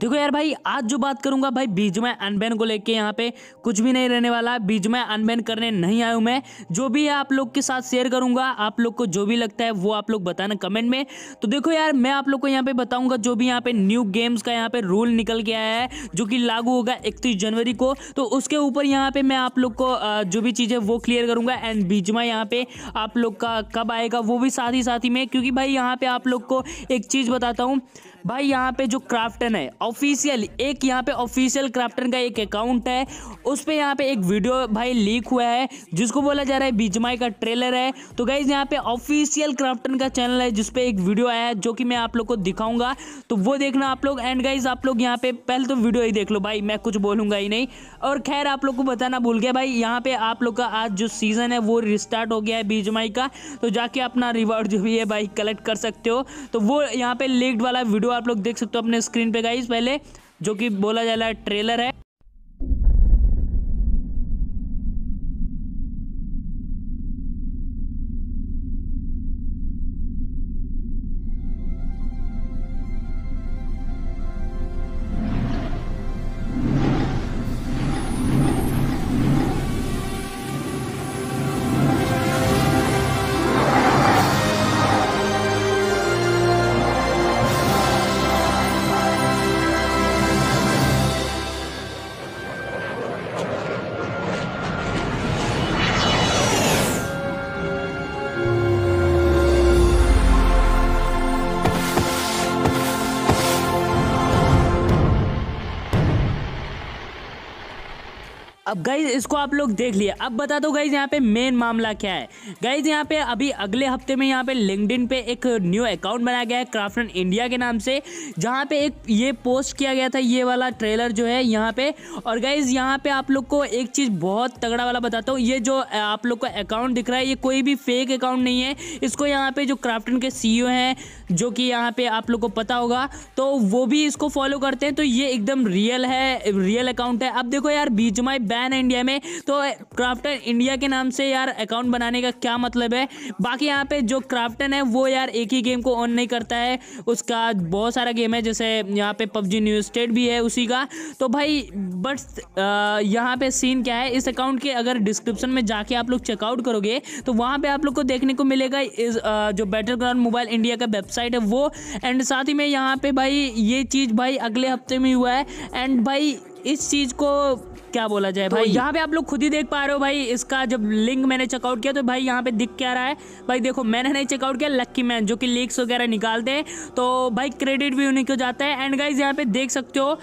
देखो यार भाई आज जो बात करूंगा भाई बीज में अनबैन को लेके यहाँ पे कुछ भी नहीं रहने वाला बीज में अनबैन करने नहीं आया हूँ मैं जो भी है आप लोग के साथ शेयर करूंगा आप लोग को जो भी लगता है वो आप लोग बताना कमेंट में तो देखो यार मैं आप लोग को यहाँ पे बताऊंगा जो भी यहाँ पे न्यू गेम्स का यहाँ पे रूल निकल के आया है जो कि लागू होगा इकतीस जनवरी को तो उसके ऊपर यहाँ पे मैं आप लोग को जो भी चीज़ है वो क्लियर करूंगा एंड बीज में यहाँ पे आप लोग का कब आएगा वो भी साथ ही साथ ही में क्योंकि भाई यहाँ पे आप लोग को एक चीज़ बताता हूँ भाई यहाँ पे जो क्राफ्टन है ऑफिशियल एक यहाँ पे ऑफिशियल क्राफ्टन का एक अकाउंट है उस पर यहाँ पे एक वीडियो भाई लीक हुआ है जिसको बोला जा रहा है बीजमाई का ट्रेलर है तो गाइज यहाँ पे ऑफिशियल क्राफ्टन का चैनल है जिसपे एक वीडियो आया है जो कि मैं आप लोग को दिखाऊंगा तो वो देखना आप लोग एंड गाइज आप लोग यहाँ पे पहले तो वीडियो ही देख लो भाई मैं कुछ बोलूंगा ही नहीं और खैर आप लोग को बताना भूल गया भाई यहाँ पे आप लोग का आज जो सीजन है वो रिस्टार्ट हो गया है बीजमाई का तो जाके अपना रिवॉर्ड जो भी है भाई कलेक्ट कर सकते हो तो वो यहाँ पे लेक्ड वाला वीडियो वीडियो आप लोग देख सकते हो अपने स्क्रीन पे गाइस पहले जो कि बोला जा रहा है ट्रेलर है अब गाइज इसको आप लोग देख लिए अब बता दो गाइज यहाँ पे मेन मामला क्या है गाइज यहाँ पे अभी अगले हफ्ते में यहाँ पे लिंकडिन पे एक न्यू अकाउंट बनाया गया है क्राफ्टन इंडिया के नाम से जहाँ पे एक ये पोस्ट किया गया था ये वाला ट्रेलर जो है यहाँ पे और गाइज यहाँ पे आप लोग को एक चीज़ बहुत तगड़ा वाला बताता हूँ ये जो आप लोग का अकाउंट दिख रहा है ये कोई भी फेक अकाउंट नहीं है इसको यहाँ पे जो क्राफ्टन के सी हैं जो कि यहाँ पे आप लोग को पता होगा तो वो भी इसको फॉलो करते हैं तो ये एकदम रियल है रियल अकाउंट है अब देखो यार बीच माई है इंडिया में तो क्राफ्टन इंडिया के नाम से यार अकाउंट बनाने का क्या मतलब है बाकी यहाँ पे जो क्राफ्टन है वो यार एक ही गेम को ऑन नहीं करता है उसका बहुत सारा गेम है जैसे यहाँ पे पबजी न्यू स्टेट भी है उसी का तो भाई बट यहाँ पे सीन क्या है इस अकाउंट के अगर डिस्क्रिप्शन में जाके आप लोग चेकआउट करोगे तो वहाँ पे आप लोग को देखने को मिलेगा इस जो बैटल ग्राउंड मोबाइल इंडिया का वेबसाइट है वो एंड साथ ही में यहाँ पे भाई ये चीज़ भाई अगले हफ्ते में हुआ है एंड भाई इस चीज़ को क्या बोला जाए तो भाई यहाँ पे आप लोग खुद ही देख पा रहे हो भाई इसका जब लिंक मैंने चेकआउट किया तो भाई यहाँ पे दिख क्या रहा है भाई देखो मैंने नहीं चेकआउट किया लक्की मैन जो कि लीक्स वगैरह निकालते हैं तो भाई क्रेडिट भी उन्हीं को जाता है एंड गाइज यहाँ पे देख सकते हो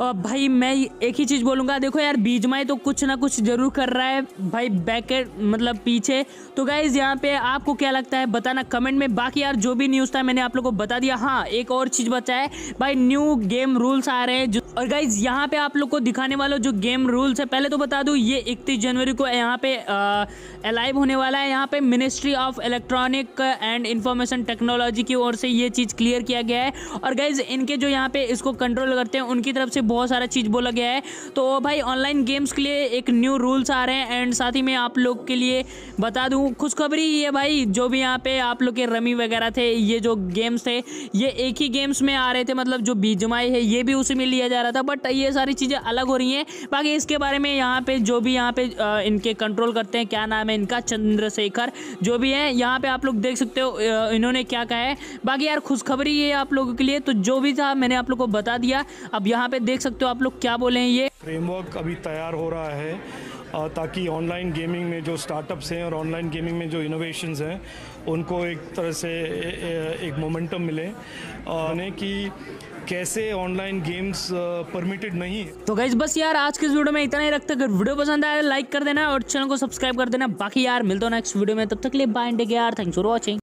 भाई मैं एक ही चीज़ बोलूँगा देखो यार माई तो कुछ ना कुछ जरूर कर रहा है भाई बैक मतलब पीछे तो गाइज यहाँ पे आपको क्या लगता है बताना कमेंट में बाकी यार जो भी न्यूज़ था मैंने आप लोग को बता दिया हाँ एक और चीज़ बचा है भाई न्यू गेम रूल्स आ रहे हैं जो और गाइज यहाँ पे आप लोग को दिखाने वाला जो गेम रूल्स है पहले तो बता दूँ ये इकतीस जनवरी को यहाँ पे अलाइव होने वाला है यहाँ पे ministry of electronic and information technology की ओर से ये चीज़ क्लियर किया गया है और गाइज इनके जो यहाँ पे इसको कंट्रोल करते हैं उनकी तरफ से बहुत सारा चीज़ बोला गया है तो भाई ऑनलाइन गेम्स के लिए एक न्यू रूल्स आ रहे हैं एंड साथ ही मैं आप लोग के लिए बता दूँ खुशखबरी ये भाई जो भी यहाँ पे आप लोग के रमी वगैरह थे ये जो गेम्स थे ये एक ही गेम्स में आ रहे थे मतलब जो बीजमाई है ये भी उसी में लिया जा रहा था बट ये सारी चीज़ें अलग हो रही हैं बाकी इसके बारे में यहाँ पे जो भी यहाँ पे इनके कंट्रोल करते हैं क्या नाम है इनका चंद्रशेखर जो भी है यहाँ पे आप लोग देख सकते हो इन्होंने क्या कहा है बाकी यार खुशखबरी ये आप लोगों के लिए तो जो भी था मैंने आप लोग को बता दिया अब यहाँ पे देख देख सकते हो आप लोग क्या बोले हैं ये फ्रेमवर्क अभी तैयार हो रहा है ताकि ऑनलाइन गेमिंग में जो स्टार्टअप्स हैं और ऑनलाइन गेमिंग में जो इनोवेशंस हैं उनको एक तरह से एक मोमेंटम मिले यानी कि कैसे ऑनलाइन गेम्स परमिटेड नहीं तो गैस बस यार आज के वीडियो में इतना ही रखते अगर वीडियो पसंद आया लाइक कर देना और चैनल को सब्सक्राइब कर देना बाकी यार मिलते हो नेक्स्ट वीडियो में तब तक लिए बाय टेक यार थैंक्स फॉर वॉचिंग